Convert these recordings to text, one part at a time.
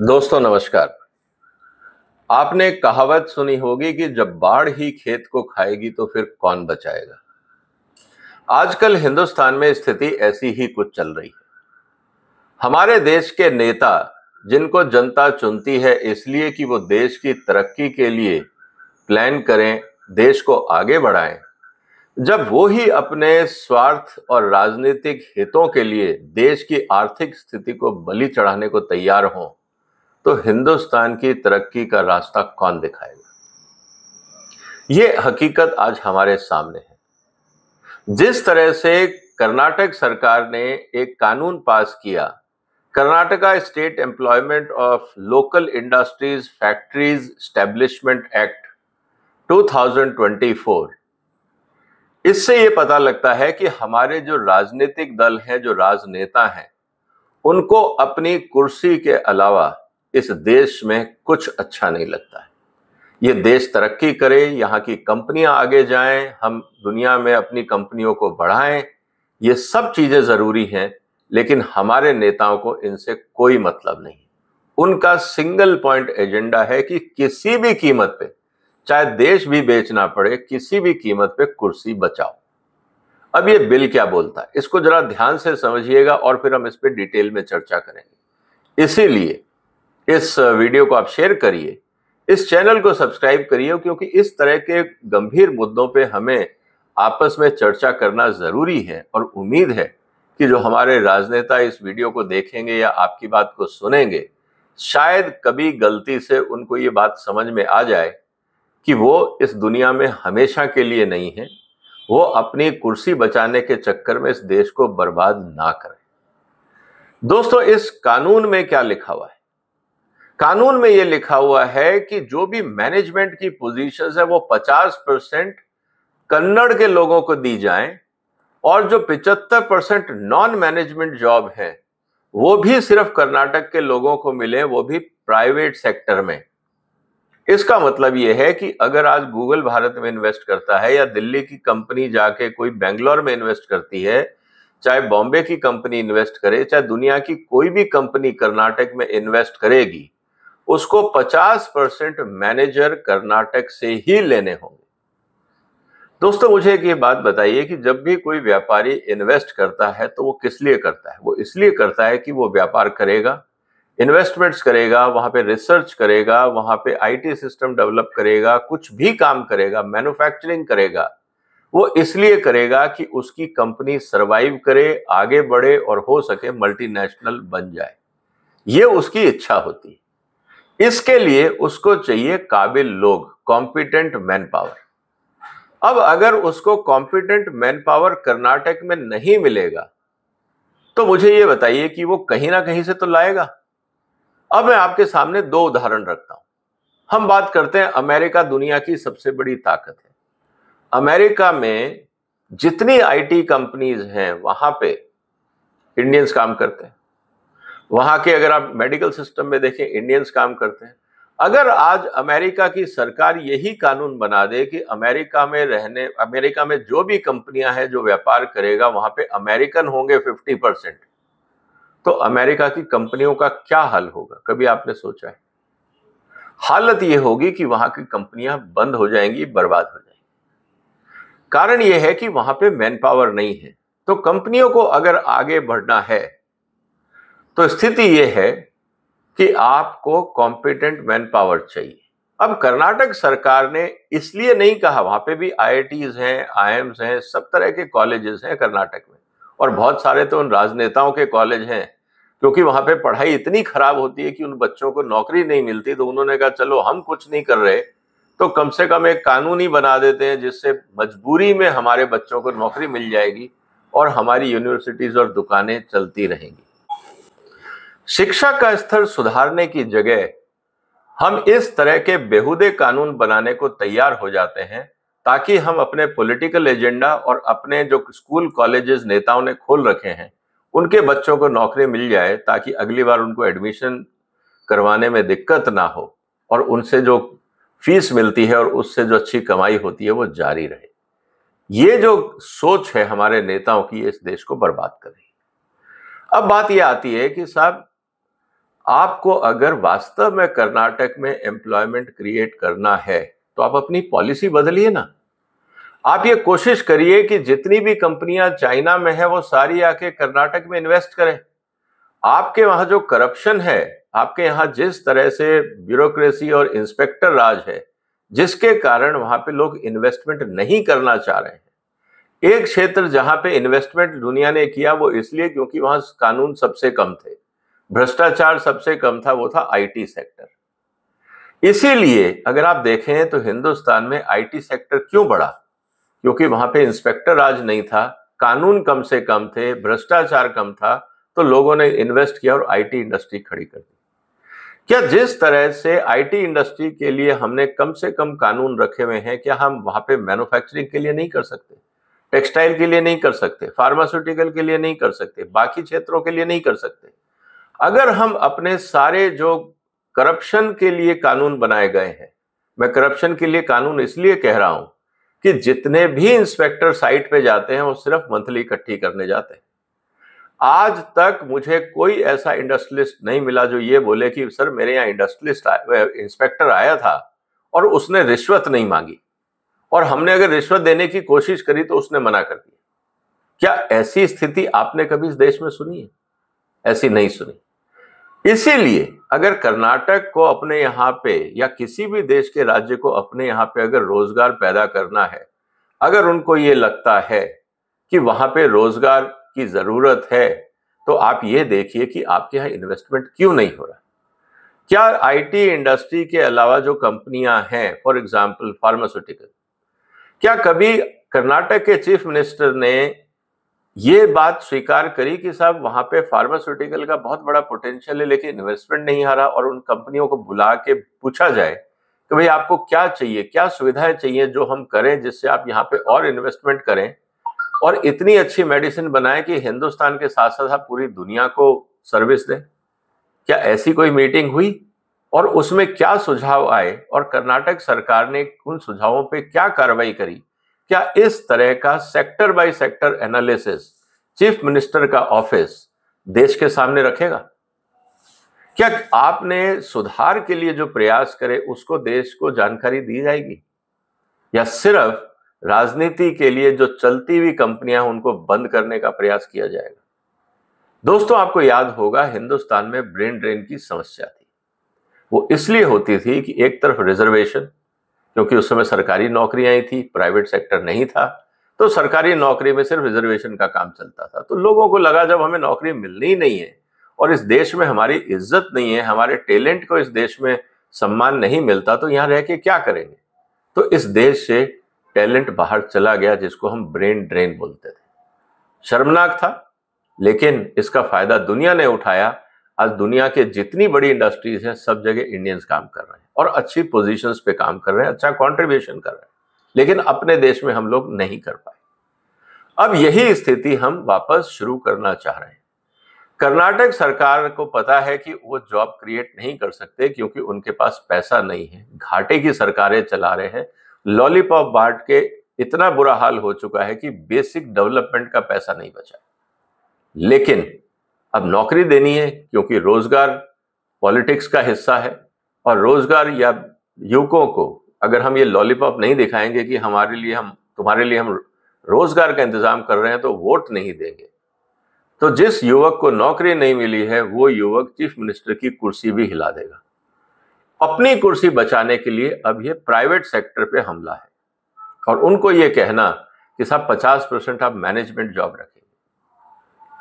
दोस्तों नमस्कार आपने कहावत सुनी होगी कि जब बाढ़ ही खेत को खाएगी तो फिर कौन बचाएगा आजकल हिंदुस्तान में स्थिति ऐसी ही कुछ चल रही है हमारे देश के नेता जिनको जनता चुनती है इसलिए कि वो देश की तरक्की के लिए प्लान करें देश को आगे बढ़ाएं जब वो ही अपने स्वार्थ और राजनीतिक हितों के लिए देश की आर्थिक स्थिति को बलि चढ़ाने को तैयार हों तो हिंदुस्तान की तरक्की का रास्ता कौन दिखाएगा ये हकीकत आज हमारे सामने है जिस तरह से कर्नाटक सरकार ने एक कानून पास किया Karnataka state employment of local industries factories establishment act 2024 इससे यह पता लगता है कि हमारे जो राजनीतिक दल हैं जो राजनेता हैं उनको अपनी कुर्सी के अलावा इस देश में कुछ अच्छा नहीं लगता है ये देश तरक्की करे यहाँ की कंपनियां आगे जाएं हम दुनिया में अपनी कंपनियों को बढ़ाएं ये सब चीज़ें ज़रूरी हैं लेकिन हमारे नेताओं को इनसे कोई मतलब नहीं उनका सिंगल पॉइंट एजेंडा है कि किसी भी कीमत पे चाहे देश भी बेचना पड़े किसी भी कीमत पे कुर्सी बचाओ अब ये बिल क्या बोलता है इसको जरा ध्यान से समझिएगा और फिर हम इस पर डिटेल में चर्चा करेंगे इसीलिए इस वीडियो को आप शेयर करिए इस चैनल को सब्सक्राइब करिए क्योंकि इस तरह के गंभीर मुद्दों पे हमें आपस में चर्चा करना ज़रूरी है और उम्मीद है कि जो हमारे राजनेता इस वीडियो को देखेंगे या आपकी बात को सुनेंगे शायद कभी गलती से उनको ये बात समझ में आ जाए कि वो इस दुनिया में हमेशा के लिए नहीं है वो अपनी कुर्सी बचाने के चक्कर में इस देश को बर्बाद ना करें दोस्तों इस कानून में क्या लिखा हुआ है कानून में यह लिखा हुआ है कि जो भी मैनेजमेंट की पोजीशंस है वो 50 परसेंट कन्नड़ के लोगों को दी जाए और जो 75 परसेंट नॉन मैनेजमेंट जॉब है वो भी सिर्फ कर्नाटक के लोगों को मिले वो भी प्राइवेट सेक्टर में इसका मतलब यह है कि अगर आज गूगल भारत में इन्वेस्ट करता है या दिल्ली की कंपनी जाके कोई बेंगलोर में इन्वेस्ट करती है चाहे बॉम्बे की कंपनी इन्वेस्ट करे चाहे दुनिया की कोई भी कंपनी कर्नाटक में इन्वेस्ट करेगी उसको 50 परसेंट मैनेजर कर्नाटक से ही लेने होंगे दोस्तों मुझे एक ये बात बताइए कि जब भी कोई व्यापारी इन्वेस्ट करता है तो वो किस लिए करता है वो इसलिए करता है कि वो व्यापार करेगा इन्वेस्टमेंट्स करेगा वहां पे रिसर्च करेगा वहां पे आईटी सिस्टम डेवलप करेगा कुछ भी काम करेगा मैन्युफैक्चरिंग करेगा वो इसलिए करेगा कि उसकी कंपनी सरवाइव करे आगे बढ़े और हो सके मल्टीनेशनल बन जाए ये उसकी इच्छा होती है इसके लिए उसको चाहिए काबिल लोग कॉम्पिटेंट मैन पावर अब अगर उसको कॉम्पिटेंट मैन पावर कर्नाटक में नहीं मिलेगा तो मुझे ये बताइए कि वो कहीं ना कहीं से तो लाएगा अब मैं आपके सामने दो उदाहरण रखता हूं हम बात करते हैं अमेरिका दुनिया की सबसे बड़ी ताकत है अमेरिका में जितनी आईटी कंपनीज हैं वहां पे इंडियंस काम करते हैं वहां के अगर आप मेडिकल सिस्टम में देखें इंडियंस काम करते हैं अगर आज अमेरिका की सरकार यही कानून बना दे कि अमेरिका में रहने अमेरिका में जो भी कंपनियां हैं जो व्यापार करेगा वहां पे अमेरिकन होंगे 50 परसेंट तो अमेरिका की कंपनियों का क्या हल होगा कभी आपने सोचा है हालत यह होगी कि वहां की कंपनियां बंद हो जाएंगी बर्बाद हो जाएंगी कारण यह है कि वहां पे मैन पावर नहीं है तो कंपनियों को अगर आगे बढ़ना है तो स्थिति ये है कि आपको कॉम्पिटेंट मैन पावर चाहिए अब कर्नाटक सरकार ने इसलिए नहीं कहा वहां पे भी आई हैं आईएम्स हैं सब तरह के कॉलेजेस हैं कर्नाटक में और बहुत सारे तो उन राजनेताओं के कॉलेज हैं क्योंकि वहां पे पढ़ाई इतनी खराब होती है कि उन बच्चों को नौकरी नहीं मिलती तो उन्होंने कहा चलो हम कुछ नहीं कर रहे तो कम से कम एक कानून ही बना देते हैं जिससे मजबूरी में हमारे बच्चों को नौकरी मिल जाएगी और हमारी यूनिवर्सिटीज और दुकानें चलती रहेंगी शिक्षा का स्तर सुधारने की जगह हम इस तरह के बेहुदे कानून बनाने को तैयार हो जाते हैं ताकि हम अपने पॉलिटिकल एजेंडा और अपने जो स्कूल कॉलेजेस नेताओं ने खोल रखे हैं उनके बच्चों को नौकरी मिल जाए ताकि अगली बार उनको एडमिशन करवाने में दिक्कत ना हो और उनसे जो फीस मिलती है और उससे जो अच्छी कमाई होती है वो जारी रहे ये जो सोच है हमारे नेताओं की इस देश को बर्बाद कर रही है अब बात यह आती है कि साहब आपको अगर वास्तव में कर्नाटक में एम्प्लॉयमेंट क्रिएट करना है तो आप अपनी पॉलिसी बदलिए ना आप ये कोशिश करिए कि जितनी भी कंपनियां चाइना में है वो सारी आके कर्नाटक में इन्वेस्ट करें आपके वहां जो करप्शन है आपके यहाँ जिस तरह से ब्यूरोक्रेसी और इंस्पेक्टर राज है जिसके कारण वहां पे लोग इन्वेस्टमेंट नहीं करना चाह रहे हैं एक क्षेत्र जहां पे इन्वेस्टमेंट दुनिया ने किया वो इसलिए क्योंकि वहां कानून सबसे कम थे भ्रष्टाचार सबसे कम था वो था आईटी सेक्टर इसीलिए अगर आप देखें तो हिंदुस्तान में आईटी सेक्टर क्यों बढ़ा क्योंकि वहां पे इंस्पेक्टर राज नहीं था कानून कम से कम थे भ्रष्टाचार कम था तो लोगों ने इन्वेस्ट किया और आईटी इंडस्ट्री खड़ी कर दी क्या जिस तरह से आईटी इंडस्ट्री के लिए हमने कम से कम कानून रखे हुए हैं क्या हम वहां पे मैन्युफैक्चरिंग के लिए नहीं कर सकते टेक्सटाइल के लिए नहीं कर सकते फार्मास्यूटिकल के लिए नहीं कर सकते बाकी क्षेत्रों के लिए नहीं कर सकते अगर हम अपने सारे जो करप्शन के लिए कानून बनाए गए हैं मैं करप्शन के लिए कानून इसलिए कह रहा हूं कि जितने भी इंस्पेक्टर साइट पे जाते हैं वो सिर्फ मंथली इकट्ठी करने जाते हैं आज तक मुझे कोई ऐसा इंडस्ट्रियलिस्ट नहीं मिला जो ये बोले कि सर मेरे यहाँ इंडस्ट्रियलिस्ट इंस्पेक्टर आया था और उसने रिश्वत नहीं मांगी और हमने अगर रिश्वत देने की कोशिश करी तो उसने मना कर दिया क्या ऐसी स्थिति आपने कभी इस देश में सुनी है ऐसी नहीं सुनी इसीलिए अगर कर्नाटक को अपने यहाँ पे या किसी भी देश के राज्य को अपने यहाँ पे अगर रोजगार पैदा करना है अगर उनको ये लगता है कि वहां पे रोजगार की ज़रूरत है तो आप ये देखिए कि आपके यहाँ इन्वेस्टमेंट क्यों नहीं हो रहा क्या आईटी इंडस्ट्री के अलावा जो कंपनियां हैं फॉर एग्जांपल फार्मास्यूटिकल क्या कभी कर्नाटक के चीफ मिनिस्टर ने ये बात स्वीकार करी कि साहब वहां पे फार्मास्यूटिकल का बहुत बड़ा पोटेंशियल है लेकिन इन्वेस्टमेंट नहीं आ रहा और उन कंपनियों को बुला के पूछा जाए कि भाई आपको क्या चाहिए क्या सुविधाएं चाहिए जो हम करें जिससे आप यहाँ पे और इन्वेस्टमेंट करें और इतनी अच्छी मेडिसिन बनाएं कि हिंदुस्तान के साथ साथ आप पूरी दुनिया को सर्विस दें क्या ऐसी कोई मीटिंग हुई और उसमें क्या सुझाव आए और कर्नाटक सरकार ने उन सुझावों पर क्या कार्रवाई करी क्या इस तरह का sector by sector analysis chief minister का ऑफिस देश के सामने रखेगा क्या आपने सुधार के लिए जो प्रयास करे उसको देश को जानकारी दी जाएगी या सिर्फ राजनीति के लिए जो चलती हुई कंपनियां उनको बंद करने का प्रयास किया जाएगा दोस्तों आपको याद होगा हिंदुस्तान में ब्रेन ड्रेन की समस्या थी वो इसलिए होती थी कि एक तरफ रिजर्वेशन क्योंकि उस समय सरकारी नौकरियां ही थी प्राइवेट सेक्टर नहीं था तो सरकारी नौकरी में सिर्फ रिजर्वेशन का काम चलता था तो लोगों को लगा जब हमें नौकरी मिलनी ही नहीं है और इस देश में हमारी इज्जत नहीं है हमारे टैलेंट को इस देश में सम्मान नहीं मिलता तो यहाँ रह के क्या करेंगे तो इस देश से टैलेंट बाहर चला गया जिसको हम ब्रेन ड्रेन बोलते थे शर्मनाक था लेकिन इसका फायदा दुनिया ने उठाया आज दुनिया के जितनी बड़ी इंडस्ट्रीज हैं सब जगह इंडियंस काम कर रहे हैं और अच्छी पोजीशन पे काम कर रहे हैं अच्छा कॉन्ट्रीब्यूशन कर रहे हैं लेकिन अपने देश में हम लोग नहीं कर पाए अब यही स्थिति हम वापस शुरू करना चाह रहे हैं कर्नाटक सरकार को पता है कि वो जॉब क्रिएट नहीं कर सकते क्योंकि उनके पास पैसा नहीं है घाटे की सरकारें चला रहे हैं लॉलीपॉप बांट के इतना बुरा हाल हो चुका है कि बेसिक डेवलपमेंट का पैसा नहीं बचा लेकिन अब नौकरी देनी है क्योंकि रोजगार पॉलिटिक्स का हिस्सा है और रोजगार या युवकों को अगर हम ये लॉलीपॉप नहीं दिखाएंगे कि हमारे लिए हम तुम्हारे लिए हम रोजगार का इंतजाम कर रहे हैं तो वोट नहीं देंगे तो जिस युवक को नौकरी नहीं मिली है वो युवक चीफ मिनिस्टर की कुर्सी भी हिला देगा अपनी कुर्सी बचाने के लिए अब ये प्राइवेट सेक्टर पे हमला है और उनको ये कहना कि साहब 50 परसेंट आप मैनेजमेंट जॉब रखें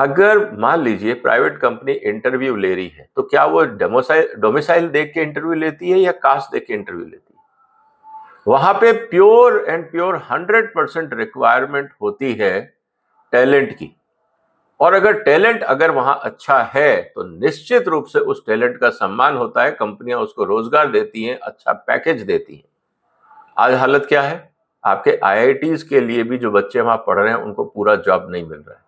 अगर मान लीजिए प्राइवेट कंपनी इंटरव्यू ले रही है तो क्या वो डोमोसाइल डोमिसाइल देख के इंटरव्यू लेती है या कास्ट देख के इंटरव्यू लेती है वहां पे pure and pure hundred percent requirement होती है टैलेंट की और अगर टैलेंट अगर वहां अच्छा है तो निश्चित रूप से उस टैलेंट का सम्मान होता है कंपनियां उसको रोजगार देती हैं अच्छा पैकेज देती हैं आज हालत क्या है आपके आईआईटीज के लिए भी जो बच्चे वहां पढ़ रहे हैं उनको पूरा जॉब नहीं मिल रहा है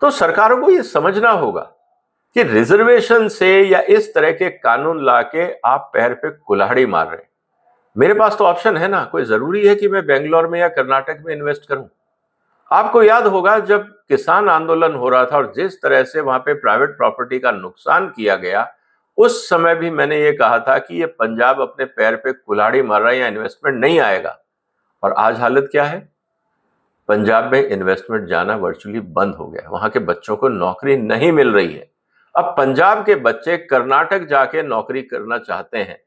तो सरकारों को यह समझना होगा कि रिजर्वेशन से या इस तरह के कानून ला के आप पैर पे कुल्हाड़ी मार रहे हैं मेरे पास तो ऑप्शन है ना कोई जरूरी है कि मैं बेंगलोर में या कर्नाटक में इन्वेस्ट करूं आपको याद होगा जब किसान आंदोलन हो रहा था और जिस तरह से वहां पे प्राइवेट प्रॉपर्टी का नुकसान किया गया उस समय भी मैंने ये कहा था कि ये पंजाब अपने पैर पे कुल्हाड़ी मार रहा है या इन्वेस्टमेंट नहीं आएगा और आज हालत क्या है पंजाब में इन्वेस्टमेंट जाना वर्चुअली बंद हो गया वहां के बच्चों को नौकरी नहीं मिल रही है अब पंजाब के बच्चे कर्नाटक जाके नौकरी करना चाहते हैं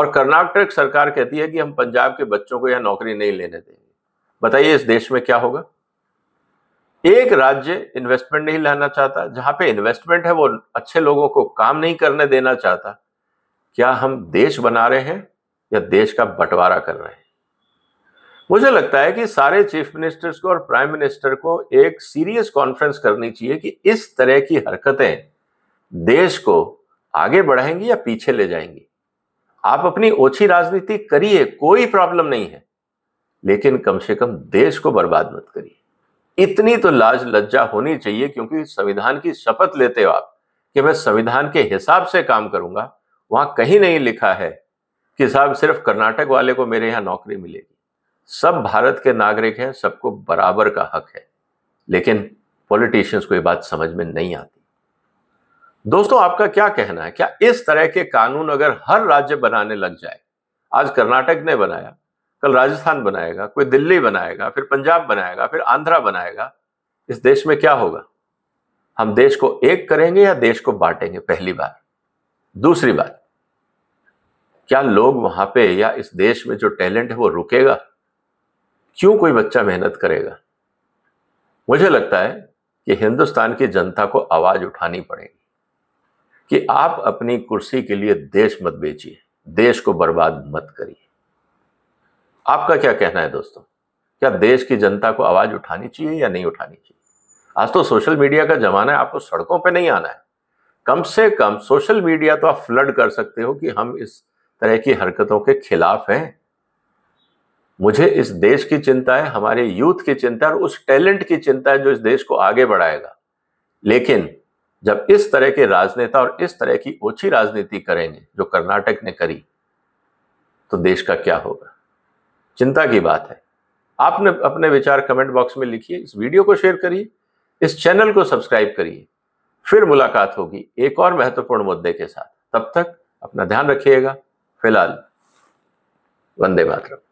और कर्नाटक सरकार कहती है कि हम पंजाब के बच्चों को यह नौकरी नहीं लेने देंगे बताइए इस देश में क्या होगा एक राज्य इन्वेस्टमेंट नहीं लाना चाहता जहां पे इन्वेस्टमेंट है वो अच्छे लोगों को काम नहीं करने देना चाहता क्या हम देश बना रहे हैं या देश का बंटवारा कर रहे हैं मुझे लगता है कि सारे चीफ मिनिस्टर्स को और प्राइम मिनिस्टर को एक सीरियस कॉन्फ्रेंस करनी चाहिए कि इस तरह की हरकतें देश को आगे बढ़ाएंगी या पीछे ले जाएंगी आप अपनी ओछी राजनीति करिए कोई प्रॉब्लम नहीं है लेकिन कम से कम देश को बर्बाद मत करिए इतनी तो लाज लज्जा होनी चाहिए क्योंकि संविधान की शपथ लेते हो आप कि मैं संविधान के हिसाब से काम करूंगा वहां कहीं नहीं लिखा है कि साहब सिर्फ कर्नाटक वाले को मेरे यहां नौकरी मिलेगी सब भारत के नागरिक हैं सबको बराबर का हक है लेकिन पॉलिटिशियंस को ये बात समझ में नहीं आती दोस्तों आपका क्या कहना है क्या इस तरह के कानून अगर हर राज्य बनाने लग जाए आज कर्नाटक ने बनाया कल राजस्थान बनाएगा कोई दिल्ली बनाएगा फिर पंजाब बनाएगा फिर आंध्रा बनाएगा इस देश में क्या होगा हम देश को एक करेंगे या देश को बांटेंगे पहली बार दूसरी बात क्या लोग वहां पे या इस देश में जो टैलेंट है वो रुकेगा क्यों कोई बच्चा मेहनत करेगा मुझे लगता है कि हिंदुस्तान की जनता को आवाज उठानी पड़ेगी कि आप अपनी कुर्सी के लिए देश मत बेचिए देश को बर्बाद मत करिए आपका क्या कहना है दोस्तों क्या देश की जनता को आवाज उठानी चाहिए या नहीं उठानी चाहिए आज तो सोशल मीडिया का जमाना है आपको सड़कों पे नहीं आना है कम से कम सोशल मीडिया तो आप फ्लड कर सकते हो कि हम इस तरह की हरकतों के खिलाफ हैं मुझे इस देश की चिंता है हमारे यूथ की चिंता है और उस टैलेंट की चिंता है जो इस देश को आगे बढ़ाएगा लेकिन जब इस तरह के राजनेता और इस तरह की ओछी राजनीति करेंगे जो कर्नाटक ने करी तो देश का क्या होगा चिंता की बात है आपने अपने विचार कमेंट बॉक्स में लिखिए इस वीडियो को शेयर करिए इस चैनल को सब्सक्राइब करिए फिर मुलाकात होगी एक और महत्वपूर्ण मुद्दे के साथ तब तक अपना ध्यान रखिएगा फिलहाल वंदे मातरम